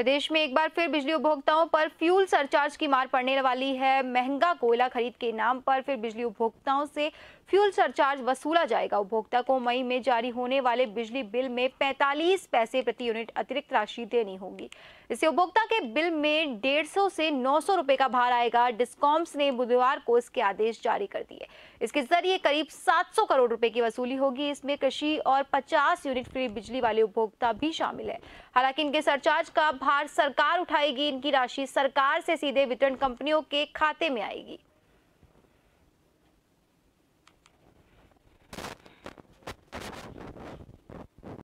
प्रदेश में एक बार फिर बिजली उपभोक्ताओं पर फ्यूल सरचार्ज की मार पड़ने वाली है महंगा कोयला खरीद के नाम पर फिर बिजली उपभोक्ताओं से फ्यूल सरचार्ज वसूला जाएगा उपभोक्ता को मई में जारी होने वाले बिजली बिल में 45 पैसे प्रति यूनिट अतिरिक्त राशि देनी होगी इससे उपभोक्ता के बिल में सौ से सौ रुपए का भार आएगा डिस्कॉम्स ने बुधवार को इसके आदेश जारी कर दिए इसके जरिए करीब 700 करोड़ रुपए की वसूली होगी इसमें कृषि और पचास यूनिट फ्री बिजली वाले उपभोक्ता भी शामिल है हालांकि इनके सरचार्ज का भार सरकार उठाएगी इनकी राशि सरकार से सीधे वितरण कंपनियों के खाते में आएगी